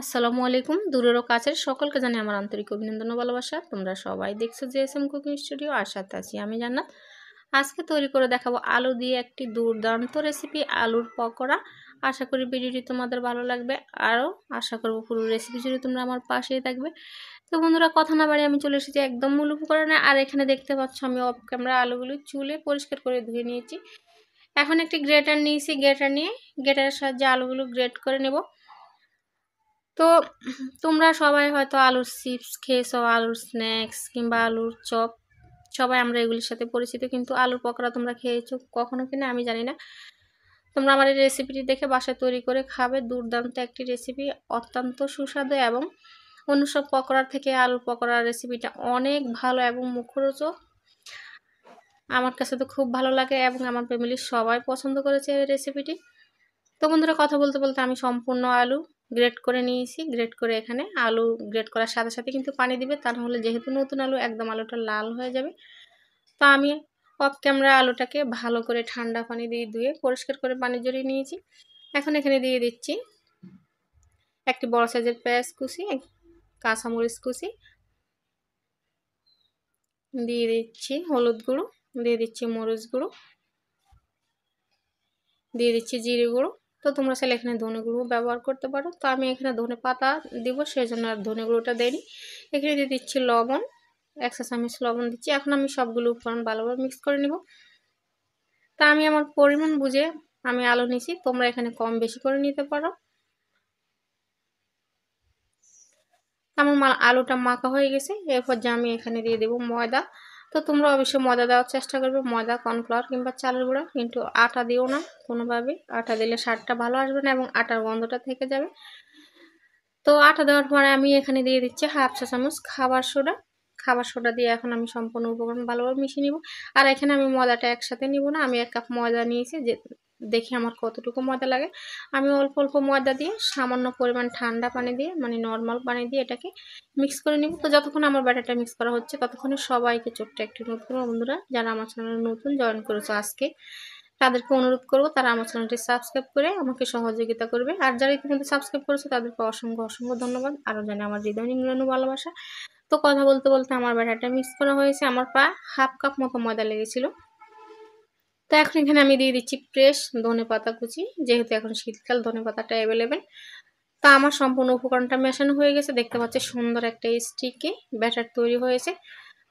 আসসালামু আলাইকুম দূরেরও কাছের সকলকে জানি আমার আন্তরিক অভিনন্দন ও ভালোবাসা তোমরা সবাই দেখছো যে এস এম কুকিং স্টুডিও আশাতে আছি আমি জান্নাত আজকে তৈরি করে দেখাবো আলু দিয়ে একটি দুর্দান্ত রেসিপি আলুর পকোড়া আশা করি ভিডিওটি তোমাদের ভালো লাগবে আরও আশা করবো পুরো রেসিপি জুড়ে তোমরা আমার পাশেই থাকবে তো বন্ধুরা কথা না বাড়ি আমি চলে এসেছি একদম মূল উপকরণে আর এখানে দেখতে পাচ্ছ আমি অফ ক্যামেরা আলুগুলো চুলে পরিষ্কার করে ধুয়ে নিয়েছি এখন একটি গ্রেটার নিয়েছি গ্রেটার নিয়ে গ্রেটারের সাহায্যে আলুগুলো গ্রেট করে নেবো তো তোমরা সবাই হয়তো আলুর চিপস খেয়েছো আলুর স্ন্যাক্স কিংবা আলুর চপ সবাই আমরা এগুলির সাথে পরিচিত কিন্তু আলুর পকোড়া তোমরা খেয়েছো কখনো কিনা আমি জানি না তোমরা আমার এই রেসিপিটি দেখে বাসায় তৈরি করে খাবে দুর্দান্ত একটি রেসিপি অত্যন্ত সুস্বাদু এবং অন্য সব পকোড়ার থেকে আলুর পকোড়ার রেসিপিটা অনেক ভালো এবং মুখরোচক আমার কাছে তো খুব ভালো লাগে এবং আমার ফ্যামিলির সবাই পছন্দ করেছে এই রেসিপিটি তো বন্ধুরা কথা বলতে বলতে আমি সম্পূর্ণ আলু গ্রেড করে নিয়েছি গ্রেড করে এখানে আলু গ্রেড করার সাথে সাথে কিন্তু পানি দিবে তা নাহলে যেহেতু নতুন আলু একদম আলুটা লাল হয়ে যাবে তা আমি অফ ক্যামেরা আলুটাকে ভালো করে ঠান্ডা পানি দিয়ে ধুয়ে পরিষ্কার করে পানি জড়িয়ে নিয়েছি এখন এখানে দিয়ে দিচ্ছি একটি বড় সাইজের পেঁয়াজ কুচি কাঁচামরিচ কুচি দিয়ে দিচ্ছি হলুদ গুঁড়ো দিয়ে দিচ্ছি মরিচ গুঁড়ো দিয়ে দিচ্ছি জিরে গুঁড়ো তো তোমরা চাইলে এখানে ধনে গুঁড়ো ব্যবহার করতে পারো তো আমি এখানে ধনে পাতা দিব সেই জন্য আর ধনে গুঁড়োটা দেয়নি এখানে দিয়ে দিচ্ছি লবণ এক চা চামচ লবণ দিচ্ছি এখন আমি সবগুলো উপকরণ ভালোভাবে মিক্স করে নিব তা আমি আমার পরিমাণ বুঝে আমি আলু নিছি তোমরা এখানে কম বেশি করে নিতে পারো আমার আলুটা মাখা হয়ে গেছে এরপর যে আমি এখানে দিয়ে দেবো ময়দা তো তোমরা অবশ্যই ময়দা দেওয়ার চেষ্টা করবে ময়দা কর্নফ্লাওয়ার কিংবা চালের গুঁড়া কিন্তু আটা দিও না কোনোভাবে আটা দিলে স্বাদটা ভালো আসবে না এবং আটার গন্ধটা থেকে যাবে তো আটা দেওয়ার পরে আমি এখানে দিয়ে দিচ্ছি হাফ চা চামচ খাবার সোডা খাবার সোডা দিয়ে এখন আমি সম্পূর্ণ উপকরণ ভালোভাবে মিশিয়ে নিব আর এখানে আমি ময়দাটা একসাথে নিব না আমি এক কাপ ময়দা নিয়েছি যে দেখি আমার কতটুকু ময়দা লাগে আমি অল্প অল্প ময়দা দিয়ে সামান্য পরিমাণ ঠান্ডা পানি দিয়ে মানে নর্মাল পানি দিয়ে এটাকে মিক্স করে নেব তো যতক্ষণ আমার ব্যাটারটা মিক্স করা হচ্ছে ততক্ষণে সবাইকে ছোট্ট একটি নতুন করবো বন্ধুরা যারা আমার চ্যানেলে নতুন জয়েন করেছো আজকে তাদেরকে অনুরোধ করবো তারা আমার চ্যানেলটি সাবস্ক্রাইব করে আমাকে সহযোগিতা করবে আর যারা ইতিমধ্যে সাবস্ক্রাইব করেছে তাদেরকে অসংখ্য অসংখ্য ধন্যবাদ আরও জানে আমার হৃদয় নিংরানু ভালোবাসা তো কথা বলতে বলতে আমার ব্যাটারটা মিক্স করা হয়েছে আমার পা হাফ কাপ মতো ময়দা লেগেছিলো তো এখন এখানে আমি দিয়ে দিচ্ছি ফ্রেশ ধনে পাতা কুচি যেহেতু এখন শীতকাল ধনে পাতাটা অ্যাভেলেবেল তা আমার সম্পূর্ণ উপকরণটা মেশানো হয়ে গেছে দেখতে পাচ্ছি সুন্দর একটা স্টিকে ব্যাটার তৈরি হয়েছে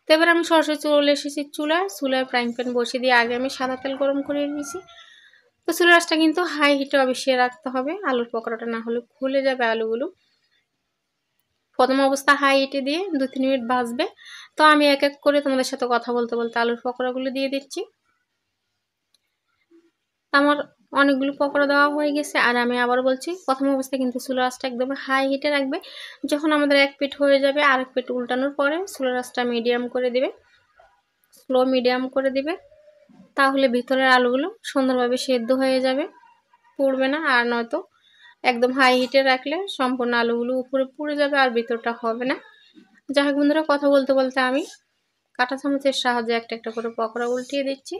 তো এবার আমি সরষে চুল এসেছি চুলায় চুলায় ফ্রাইং প্যান বসিয়ে দিয়ে আগে আমি সাদা তেল গরম করে নিয়েছি তো চুলের আঁচটা কিন্তু হাই হিটে অবশ্যই রাখতে হবে আলুর পকোড়াটা না হলে খুলে যাবে আলুগুলো প্রথম অবস্থা হাই হিটে দিয়ে দু তিন মিনিট বাজবে তো আমি এক এক করে তোমাদের সাথে কথা বলতে বলতে আলুর পকোড়াগুলো দিয়ে দিচ্ছি আমার অনেকগুলো পকোড়া দেওয়া হয়ে গেছে আর আমি আবার বলছি প্রথম অবস্থায় কিন্তু চুলো রাসটা একদম হাই হিটে রাখবে যখন আমাদের এক পিঠ হয়ে যাবে আর এক পিঠ উল্টানোর পরে চুলো রাসটা মিডিয়াম করে দেবে স্লো মিডিয়াম করে দেবে তাহলে ভিতরের আলুগুলো সুন্দরভাবে সেদ্ধ হয়ে যাবে পুড়বে না আর নয়তো একদম হাই হিটে রাখলে সম্পূর্ণ আলুগুলো উপরে পুড়ে যাবে আর ভিতরটা হবে না যাই হোক বন্ধুরা কথা বলতে বলতে আমি কাঁটা চামচের সাহায্যে একটা একটা করে পকোড়া উল্টিয়ে দিচ্ছি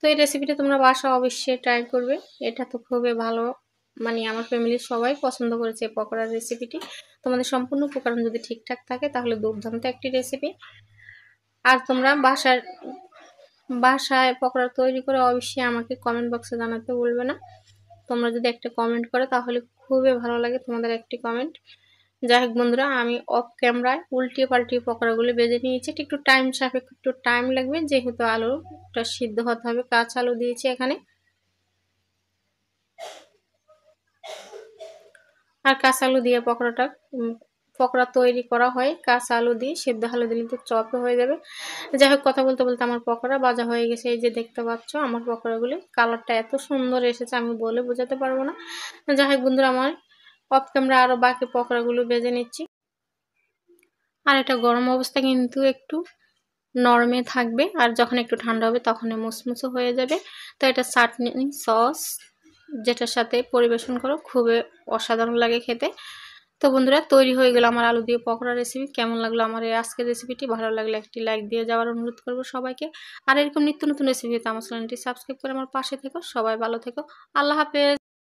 তো এই রেসিপিটা তোমরা বাসা অবশ্যই ট্রাই করবে এটা তো খুবই ভালো মানে আমার ফ্যামিলির সবাই পছন্দ করেছে পকোড়ার রেসিপিটি তোমাদের সম্পূর্ণ উপকরণ যদি ঠিকঠাক থাকে তাহলে দুর্দান্ত একটি রেসিপি আর তোমরা বাসার বাসায় পকোড়া তৈরি করে অবশ্যই আমাকে কমেন্ট বক্সে জানাতে বলবে না তোমরা যদি একটা কমেন্ট করো তাহলে খুবই ভালো লাগে তোমাদের একটি কমেন্ট যাই হোক বন্ধুরা আমি অফ ক্যামেরায় উল্টিয়ে পাল্টিয়ে পকোড়াগুলো বেজে নিয়েছি একটু টাইম সাপেক্ষ একটু টাইম লাগবে যেহেতু আলুটা সিদ্ধ হতে হবে কাঁচ আলু দিয়েছি এখানে আর কাঁচ আলু দিয়ে পকোড়াটা পকোড়া তৈরি করা হয় কাঁচ আলু দিয়ে সেদ্ধ আলু দিলে তো চপ হয়ে যাবে যাই হোক কথা বলতে বলতে আমার পকোড়া বাজা হয়ে গেছে এই যে দেখতে পাচ্ছ আমার পকোড়াগুলি কালারটা এত সুন্দর এসেছে আমি বলে বোঝাতে পারবো না যাই হোক বন্ধুরা আমার অপকে আমরা আরও বাকি পকোড়াগুলো বেজে নিচ্ছি আর এটা গরম অবস্থা কিন্তু একটু নরমে থাকবে আর যখন একটু ঠান্ডা হবে তখন মুসমুসো হয়ে যাবে তো এটা চাটনি সস যেটার সাথে পরিবেশন করো খুবই অসাধারণ লাগে খেতে তো বন্ধুরা তৈরি হয়ে গেল আমার আলু দিয়ে পকোড়া রেসিপি কেমন লাগলো আমার এই আজকের রেসিপিটি ভালো লাগলে একটি লাইক দিয়ে যাওয়ার অনুরোধ করবো সবাইকে আর এরকম নিত্য নতুন রেসিপি তো আমার চ্যানেলটি সাবস্ক্রাইব করে আমার পাশে থেকো সবাই ভালো থেকো আল্লাহ হাফেজ